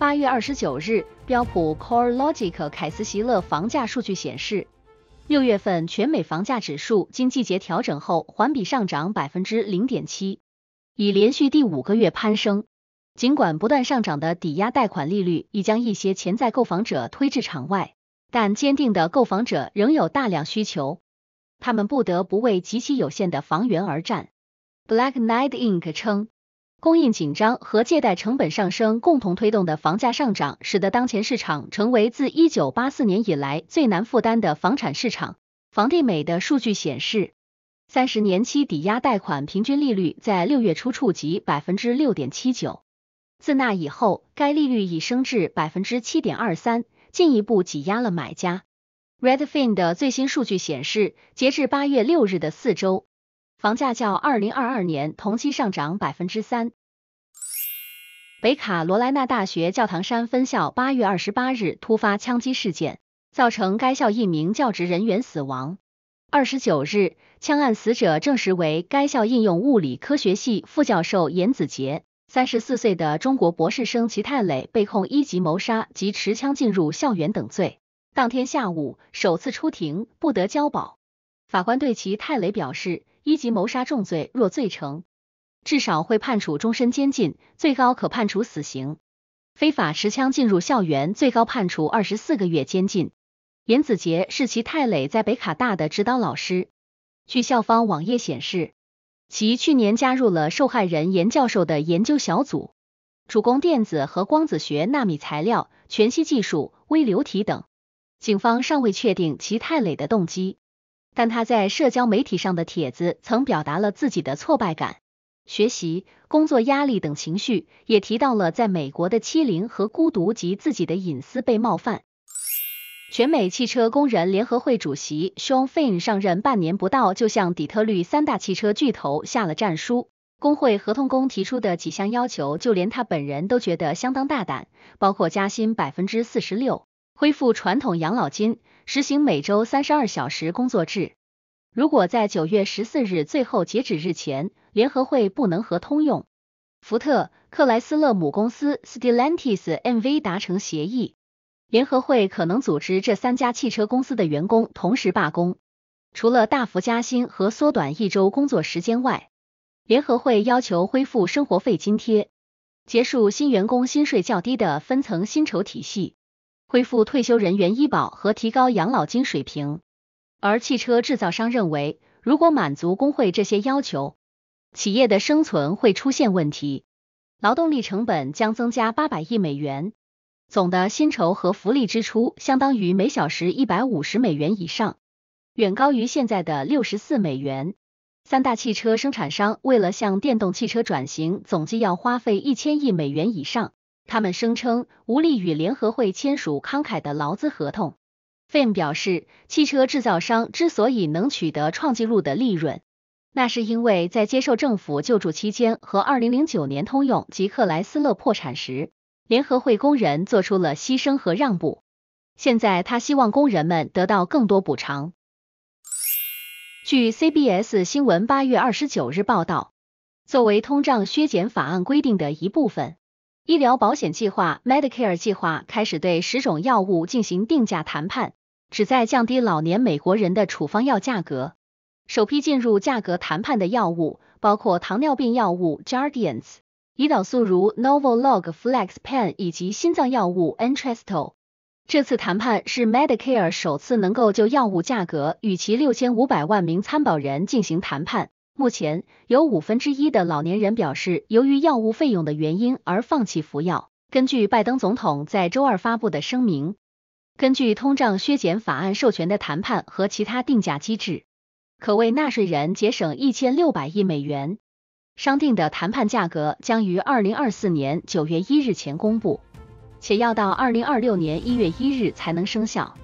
八月二十九日，标普 CoreLogic 凯斯席勒房价数据显示，六月份全美房价指数经季节调整后环比上涨百分之零点七，已连续第五个月攀升。尽管不断上涨的抵押贷款利率已将一些潜在购房者推至场外，但坚定的购房者仍有大量需求，他们不得不为极其有限的房源而战。Black Knight Inc. 称。供应紧张和借贷成本上升共同推动的房价上涨，使得当前市场成为自1984年以来最难负担的房产市场。房地美的数据显示，三十年期抵押贷款平均利率在六月初触及百分之六点七九。自那以后，该利率已升至百分之七点二三，进一步挤压了买家。Redfin 的最新数据显示，截至八月六日的四周。房价较二零二二年同期上涨百分之三。北卡罗来纳大学教堂山分校八月二十八日突发枪击事件，造成该校一名教职人员死亡。二十九日，枪案死者证实为该校应用物理科学系副教授严子杰。三十四岁的中国博士生齐泰磊被控一级谋杀及持枪进入校园等罪。当天下午首次出庭，不得交保。法官对齐泰磊表示。一级谋杀重罪，若罪成，至少会判处终身监禁，最高可判处死刑。非法持枪进入校园，最高判处二十四个月监禁。严子杰是齐泰磊在北卡大的指导老师。据校方网页显示，其去年加入了受害人严教授的研究小组，主攻电子和光子学、纳米材料、全息技术、微流体等。警方尚未确定齐泰磊的动机。但他在社交媒体上的帖子曾表达了自己的挫败感、学习、工作压力等情绪，也提到了在美国的欺凌和孤独及自己的隐私被冒犯。全美汽车工人联合会主席 Sean Finn 上任半年不到，就向底特律三大汽车巨头下了战书。工会合同工提出的几项要求，就连他本人都觉得相当大胆，包括加薪百分之四十六。恢复传统养老金，实行每周三十二小时工作制。如果在九月十四日最后截止日前，联合会不能和通用、福特、克莱斯勒母公司 Stellantis NV 达成协议，联合会可能组织这三家汽车公司的员工同时罢工。除了大幅加薪和缩短一周工作时间外，联合会要求恢复生活费津贴，结束新员工薪水较低的分层薪酬体系。恢复退休人员医保和提高养老金水平，而汽车制造商认为，如果满足工会这些要求，企业的生存会出现问题，劳动力成本将增加八百亿美元，总的薪酬和福利支出相当于每小时一百五十美元以上，远高于现在的六十四美元。三大汽车生产商为了向电动汽车转型，总计要花费一千亿美元以上。他们声称无力与联合会签署慷慨的劳资合同。费恩表示，汽车制造商之所以能取得创纪录的利润，那是因为在接受政府救助期间和二零零九年通用及克莱斯勒破产时，联合会工人做出了牺牲和让步。现在他希望工人们得到更多补偿。据 CBS 新闻八月二十九日报道，作为通胀削减法案规定的一部分。医疗保险计划 Medicare 计划开始对十种药物进行定价谈判，旨在降低老年美国人的处方药价格。首批进入价格谈判的药物包括糖尿病药物 Jardiance、胰岛素如 Novolog FlexPen 以及心脏药物 Entresto。这次谈判是 Medicare 首次能够就药物价格与其6500万名参保人进行谈判。目前有五分之一的老年人表示，由于药物费用的原因而放弃服药。根据拜登总统在周二发布的声明，根据通胀削减法案授权的谈判和其他定价机制，可为纳税人节省一千六百亿美元。商定的谈判价格将于二零二四年九月一日前公布，且要到二零二六年一月一日才能生效。